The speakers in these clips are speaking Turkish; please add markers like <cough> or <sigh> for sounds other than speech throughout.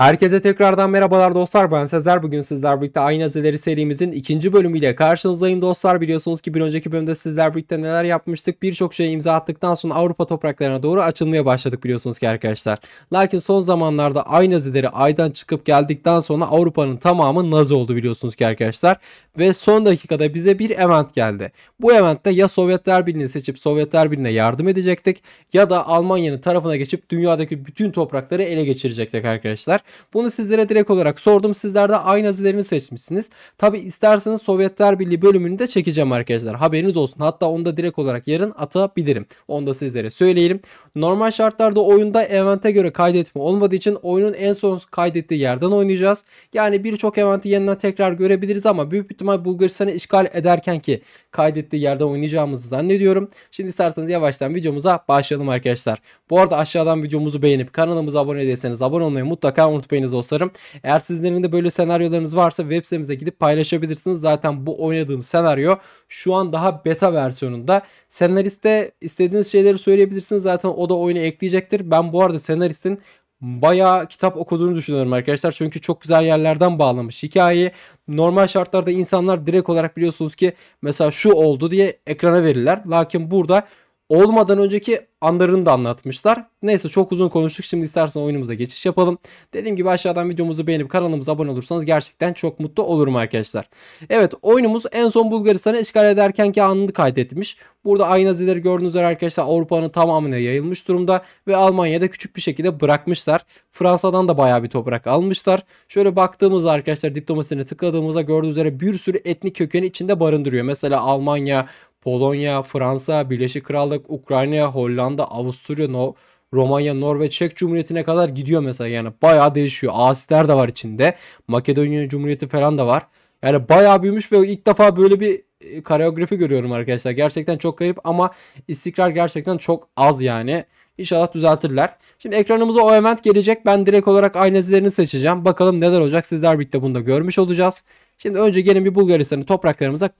Herkese tekrardan merhabalar dostlar ben Sezer bugün sizler birlikte Aynı Azeleri serimizin ikinci bölümüyle karşınızdayım dostlar biliyorsunuz ki bir önceki bölümde sizler birlikte neler yapmıştık birçok şeye imza attıktan sonra Avrupa topraklarına doğru açılmaya başladık biliyorsunuz ki arkadaşlar. Lakin son zamanlarda Aynı Azeleri aydan çıkıp geldikten sonra Avrupa'nın tamamı Nazi oldu biliyorsunuz ki arkadaşlar ve son dakikada bize bir event geldi. Bu eventte ya Sovyetler Birliği'ni seçip Sovyetler Birliği'ne yardım edecektik ya da Almanya'nın tarafına geçip dünyadaki bütün toprakları ele geçirecektik arkadaşlar. Bunu sizlere direkt olarak sordum. Sizler de aynı azilerimi seçmişsiniz. Tabi isterseniz Sovyetler Birliği bölümünü de çekeceğim arkadaşlar. Haberiniz olsun. Hatta onu da direkt olarak yarın atabilirim. Onu da sizlere söyleyelim. Normal şartlarda oyunda evente göre kaydetme olmadığı için oyunun en son kaydettiği yerden oynayacağız. Yani birçok eventi yeniden tekrar görebiliriz ama büyük ihtimal Bulgaristan'ı işgal ederken ki kaydettiği yerden oynayacağımızı zannediyorum. Şimdi isterseniz yavaştan videomuza başlayalım arkadaşlar. Bu arada aşağıdan videomuzu beğenip kanalımıza abone değilseniz abone olmayı mutlaka unutmayın unutmayınız dostlarım. Eğer sizlerin de böyle senaryolarınız varsa web sitemize gidip paylaşabilirsiniz. Zaten bu oynadığım senaryo şu an daha beta versiyonunda. Senariste istediğiniz şeyleri söyleyebilirsiniz. Zaten o da oyunu ekleyecektir. Ben bu arada senaristin bayağı kitap okuduğunu düşünüyorum arkadaşlar. Çünkü çok güzel yerlerden bağlamış hikayeyi. Normal şartlarda insanlar direkt olarak biliyorsunuz ki mesela şu oldu diye ekrana verirler. Lakin burada olmadan önceki anlarını da anlatmışlar. Neyse çok uzun konuştuk. Şimdi istersen oyunumuza geçiş yapalım. Dediğim gibi aşağıdan videomuzu beğenip kanalımıza abone olursanız gerçekten çok mutlu olurum arkadaşlar. Evet oyunumuz en son Bulgaristan'ı işgal ederkenki anını kaydetmiş. Burada aynazileri gördüğünüz üzere arkadaşlar Avrupa'nın tamamına yayılmış durumda ve Almanya'da küçük bir şekilde bırakmışlar. Fransa'dan da bayağı bir toprak almışlar. Şöyle baktığımızda arkadaşlar diplomasisine tıkladığımızda gördüğünüz üzere bir sürü etnik kökeni içinde barındırıyor. Mesela Almanya, Polonya, Fransa, Birleşik Krallık, Ukrayna, Hollanda, Avusturya, no Romanya, Norveç, Çek Cumhuriyeti'ne kadar gidiyor mesela yani bayağı değişiyor. Asiler de var içinde. Makedonya Cumhuriyeti falan da var. Yani bayağı büyümüş ve ilk defa böyle bir e, kareografi görüyorum arkadaşlar. Gerçekten çok garip ama istikrar gerçekten çok az yani. İnşallah düzeltirler. Şimdi ekranımıza o event gelecek. Ben direkt olarak aynazilerini seçeceğim. Bakalım neler olacak. Sizler birlikte bunu da görmüş olacağız. Şimdi önce gelin bir Bulgaristan'ı topraklarımıza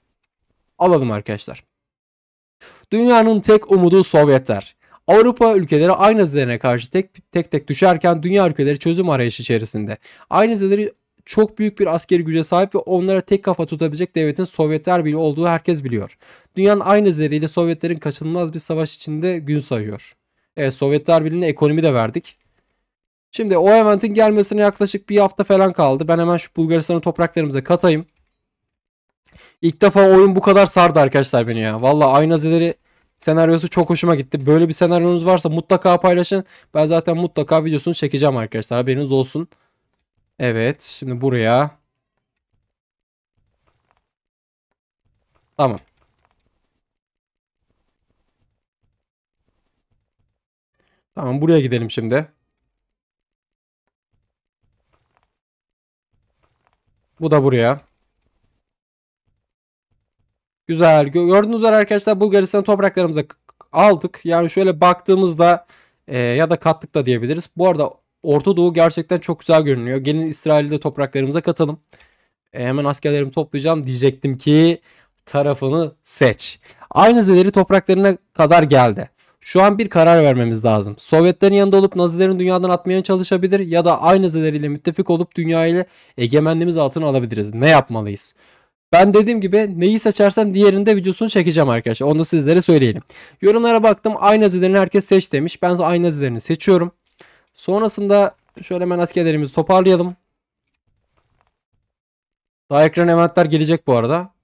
alalım arkadaşlar. Dünyanın tek umudu Sovyetler. Avrupa ülkeleri aynı zilene karşı tek tek tek düşerken dünya ülkeleri çözüm arayışı içerisinde. Aynı zileri çok büyük bir askeri güce sahip ve onlara tek kafa tutabilecek devletin Sovyetler Birliği olduğu herkes biliyor. Dünyanın aynı zerriyle Sovyetlerin kaçınılmaz bir savaş içinde gün sayıyor. Evet Sovyetler Birliği'ne ekonomi de verdik. Şimdi o eventin gelmesine yaklaşık bir hafta falan kaldı. Ben hemen şu Bulgaristan'ın topraklarımıza katayım. İlk defa oyun bu kadar sardı arkadaşlar beni ya. Valla Aynazileri senaryosu çok hoşuma gitti. Böyle bir senaryonuz varsa mutlaka paylaşın. Ben zaten mutlaka videosunu çekeceğim arkadaşlar. Haberiniz olsun. Evet. Şimdi buraya. Tamam. Tamam buraya gidelim şimdi. Bu da buraya. Güzel. Gördüğünüz üzere arkadaşlar Bulgaristan topraklarımıza aldık. Yani şöyle baktığımızda e, ya da kattık da diyebiliriz. Bu arada Orta Doğu gerçekten çok güzel görünüyor. Gelin İsrail'de de topraklarımıza katalım. E, hemen askerlerimi toplayacağım diyecektim ki tarafını seç. Aynı zeleri topraklarına kadar geldi. Şu an bir karar vermemiz lazım. Sovyetlerin yanında olup Nazilerin dünyadan atmaya çalışabilir ya da aynı zeleriyle müttefik olup dünyayı egemenliğimiz altına alabiliriz. Ne yapmalıyız? Ben dediğim gibi neyi seçersem diğerinde videosunu çekeceğim arkadaşlar. Onu sizlere söyleyelim. Yorumlara baktım. Aynı azilerini herkes seç demiş. Ben aynı azilerini seçiyorum. Sonrasında şöyle hemen askerlerimizi toparlayalım. Daha ekran emanetler gelecek bu arada.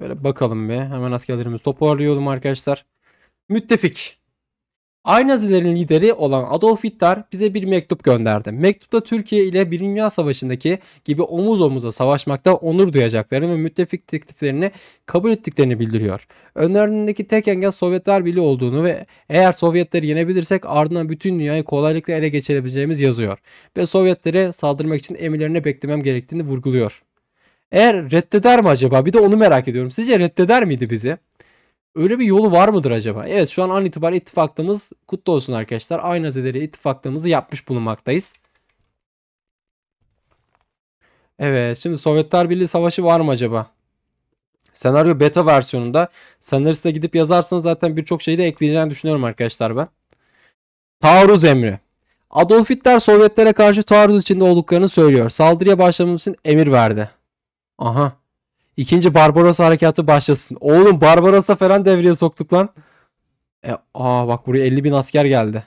Böyle bakalım bir. Hemen askerlerimizi toparlayalım arkadaşlar. Müttefik. Ay Nazilerin lideri olan Adolf Hitler bize bir mektup gönderdi. Mektupta Türkiye ile bir dünya savaşındaki gibi omuz omuza savaşmakta onur duyacaklarını ve müttefik tekliflerini kabul ettiklerini bildiriyor. Önlerindeki tek engel Sovyetler Birliği olduğunu ve eğer Sovyetleri yenebilirsek ardından bütün dünyayı kolaylıkla ele geçirebileceğimiz yazıyor. Ve Sovyetlere saldırmak için emirlerini beklemem gerektiğini vurguluyor. Eğer reddeder mi acaba? Bir de onu merak ediyorum. Sizce reddeder miydi bizi? Öyle bir yolu var mıdır acaba? Evet şu an an itibar ittifaklığımız kutlu olsun arkadaşlar. Aynazedeli ittifaklığımızı yapmış bulunmaktayız. Evet şimdi Sovyetler Birliği Savaşı var mı acaba? Senaryo beta versiyonunda. Senariste gidip yazarsanız zaten birçok şeyi de ekleyeceğini düşünüyorum arkadaşlar ben. Taarruz emri. Adolf Hitler Sovyetlere karşı taarruz içinde olduklarını söylüyor. Saldırıya başlamamız için emir verdi. Aha İkinci Barbarossa harekatı başlasın. Oğlum Barbarossa falan devreye soktuk lan. E, aa bak buraya 50 bin asker geldi.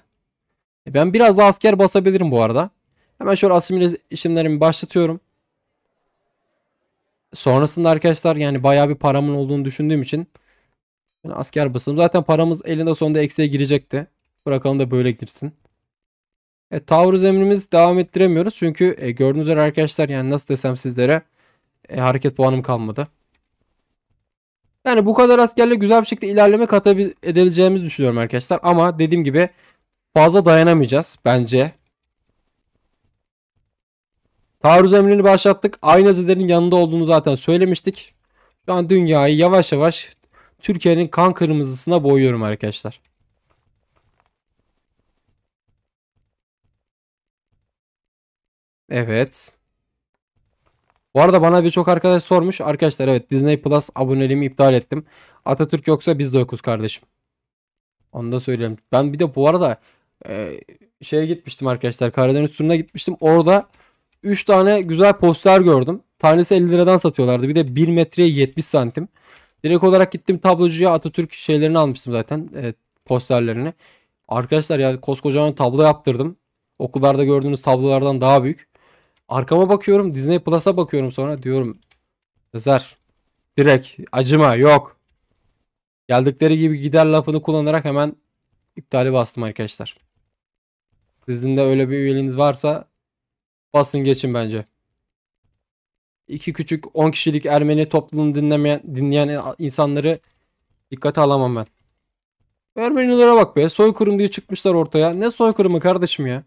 E, ben biraz daha asker basabilirim bu arada. Hemen şöyle asimile işlemlerimi başlatıyorum. Sonrasında arkadaşlar yani baya bir paramın olduğunu düşündüğüm için yani asker basın. Zaten paramız elinde sonunda eksiye girecekti. Bırakalım da böyle girsin. E, taarruz emrimiz devam ettiremiyoruz. Çünkü e, gördüğünüz üzere arkadaşlar yani nasıl desem sizlere e, hareket puanım kalmadı. Yani bu kadar askerle güzel bir şekilde ilerleme kat edebileceğimizi düşünüyorum arkadaşlar. Ama dediğim gibi fazla dayanamayacağız bence. Taarruz emrini başlattık. Aynazilerin yanında olduğunu zaten söylemiştik. Şu an dünyayı yavaş yavaş Türkiye'nin kan kırmızısına boyuyorum arkadaşlar. Evet. Bu arada bana birçok arkadaş sormuş. Arkadaşlar evet Disney Plus aboneliğimi iptal ettim. Atatürk yoksa biz de yokuz kardeşim. Onu da söyleyeyim. Ben bir de bu arada e, şeye gitmiştim arkadaşlar. Karadeniz turuna gitmiştim. Orada 3 tane güzel poster gördüm. Tanesi 50 liradan satıyorlardı. Bir de 1 metreye 70 santim. Direkt olarak gittim tablocuya Atatürk şeylerini almıştım zaten. E, posterlerini. Arkadaşlar ya koskocaman tablo yaptırdım. Okullarda gördüğünüz tablolardan daha büyük. Arkama bakıyorum Disney Plus'a bakıyorum sonra diyorum. Yazar. Direkt acıma yok. Geldikleri gibi gider lafını kullanarak hemen iptali bastım arkadaşlar. Sizin de öyle bir üyeliğiniz varsa basın geçin bence. İki küçük 10 kişilik Ermeni toplumunu dinlemeyen, dinleyen insanları dikkate alamam ben. Ermenilere bak be soykırım diye çıkmışlar ortaya. Ne soykırımı kardeşim ya?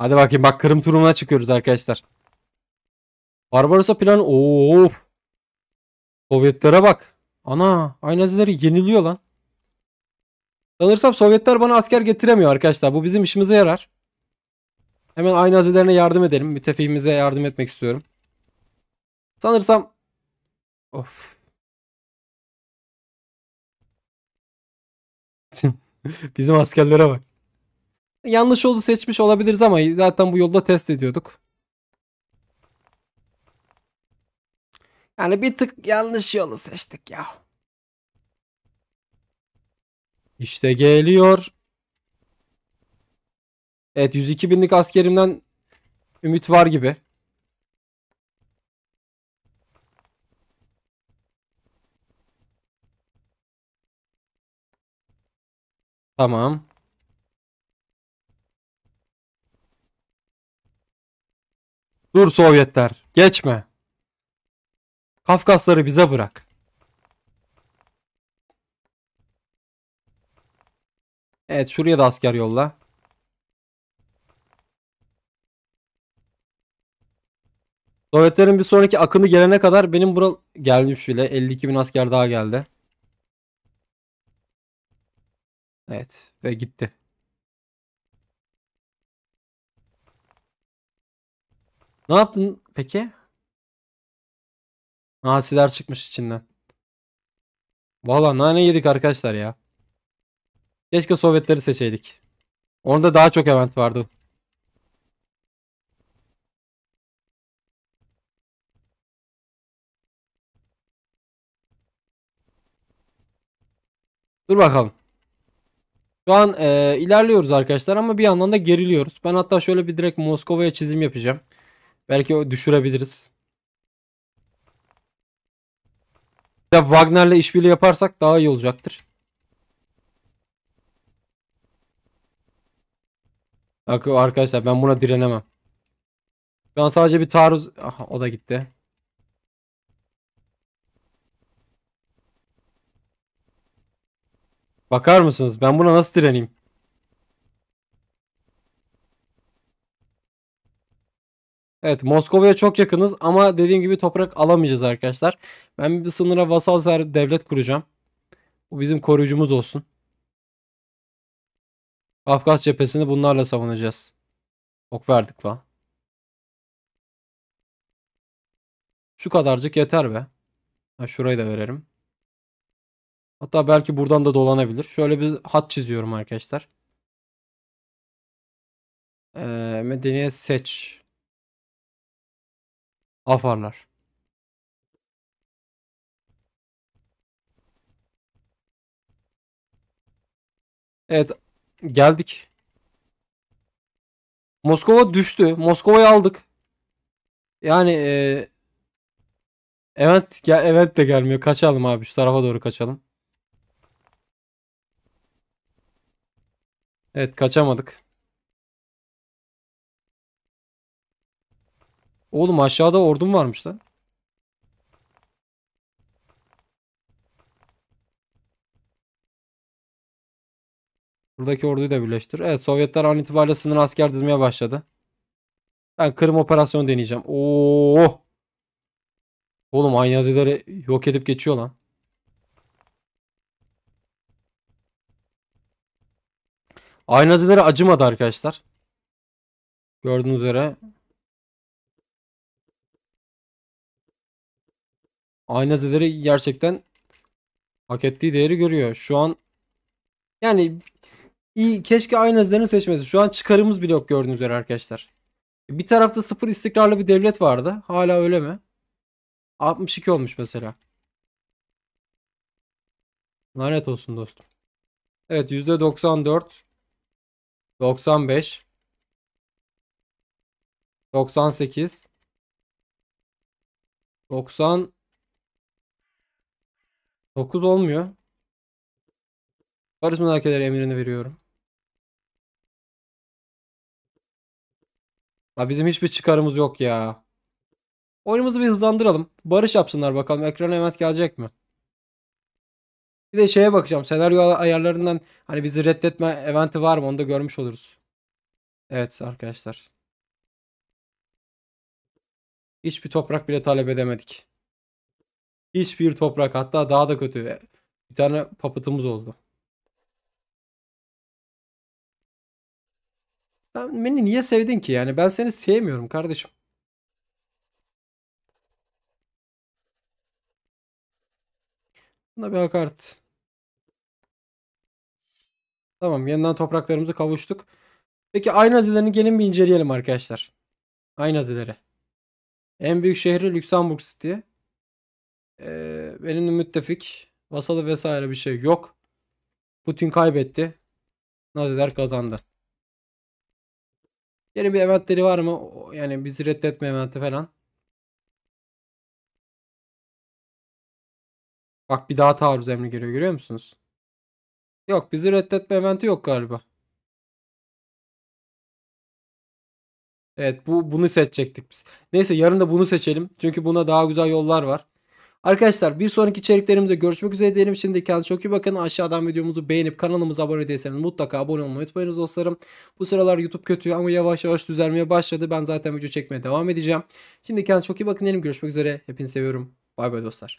Hadi bakayım bak Kırım turuna çıkıyoruz arkadaşlar. Barbarossa planı. Oo. Sovyetlere bak. Ana Aynazileri yeniliyor lan. Sanırsam Sovyetler bana asker getiremiyor arkadaşlar. Bu bizim işimize yarar. Hemen Aynazilerine yardım edelim. mütefiğimize yardım etmek istiyorum. Sanırsam Of. <laughs> bizim askerlere bak. Yanlış oldu seçmiş olabiliriz ama zaten bu yolda test ediyorduk. Yani bir tık yanlış yolu seçtik ya. İşte geliyor. Evet 102 binlik askerimden ümit var gibi. Tamam. Dur Sovyetler, geçme. Kafkasları bize bırak. Evet, şuraya da asker yolla. Sovyetlerin bir sonraki akını gelene kadar benim bural gelmiş bile 52 bin asker daha geldi. Evet ve gitti. Ne yaptın peki? Asiler çıkmış içinden. Valla nane yedik arkadaşlar ya. Keşke Sovyetleri seçeydik. Orada daha çok event vardı. Dur bakalım. Şu an e, ilerliyoruz arkadaşlar ama bir yandan da geriliyoruz. Ben hatta şöyle bir direkt Moskova'ya çizim yapacağım. Belki o düşürebiliriz. Ya Wagner'le işbirliği yaparsak daha iyi olacaktır. Bak arkadaşlar ben buna direnemem. Ben sadece bir taarruz... Aha, o da gitti. Bakar mısınız? Ben buna nasıl direneyim? Evet Moskova'ya çok yakınız ama dediğim gibi toprak alamayacağız arkadaşlar. Ben bir sınıra vasal devlet kuracağım. Bu bizim koruyucumuz olsun. Kafkas cephesini bunlarla savunacağız. Ok verdik lan. Şu kadarcık yeter be. Ha, şurayı da verelim. Hatta belki buradan da dolanabilir. Şöyle bir hat çiziyorum arkadaşlar. Ee, medeniyet seç. Afarlar. Evet geldik. Moskova düştü. Moskova'yı aldık. Yani e, evet gel evet de gelmiyor. Kaçalım abi şu tarafa doğru kaçalım. Evet kaçamadık. Oğlum aşağıda ordum varmış lan. Buradaki orduyu da birleştir. Evet Sovyetler an itibariyle sınır asker dizmeye başladı. Ben Kırım operasyonu deneyeceğim. Oo. Oğlum Aynazileri yok edip geçiyor lan. Aynazileri acımadı arkadaşlar. Gördüğünüz üzere aynazeleri gerçekten hak ettiği değeri görüyor. Şu an yani iyi keşke aynazelerini seçmesi. Şu an çıkarımız bile yok gördüğünüz üzere arkadaşlar. Bir tarafta sıfır istikrarlı bir devlet vardı. Hala öyle mi? 62 olmuş mesela. Lanet olsun dostum. Evet %94 95 98 90 9 olmuyor. Barış müzakereleri emrini veriyorum. Ha bizim hiçbir çıkarımız yok ya. Oyunumuzu bir hızlandıralım. Barış yapsınlar bakalım. Ekrana hemen gelecek mi? Bir de şeye bakacağım. Senaryo ayarlarından hani bizi reddetme eventi var mı? Onu da görmüş oluruz. Evet arkadaşlar. Hiçbir toprak bile talep edemedik. Hiçbir toprak hatta daha da kötü. E, bir tane papıtımız oldu. Ben beni niye sevdin ki yani? Ben seni sevmiyorum kardeşim. Buna bir hakaret. Tamam yeniden topraklarımızı kavuştuk. Peki Aynazelerini gelin bir inceleyelim arkadaşlar. Aynazeleri. En büyük şehri Lüksemburg City. E, ee, elinde müttefik, vasalı vesaire bir şey yok. Putin kaybetti. Naziler kazandı. Yeni bir eventleri var mı? Yani bizi reddetme eventi falan. Bak bir daha taarruz emri geliyor görüyor musunuz? Yok bizi reddetme eventi yok galiba. Evet bu bunu seçecektik biz. Neyse yarın da bunu seçelim. Çünkü buna daha güzel yollar var. Arkadaşlar bir sonraki içeriklerimizde görüşmek üzere diyelim. Şimdi kendinize çok iyi bakın. Aşağıdan videomuzu beğenip kanalımıza abone değilseniz mutlaka abone olmayı unutmayınız dostlarım. Bu sıralar YouTube kötü ama yavaş yavaş düzelmeye başladı. Ben zaten video çekmeye devam edeceğim. Şimdi kendinize çok iyi bakın diyelim. Görüşmek üzere. Hepinizi seviyorum. Bay bay dostlar.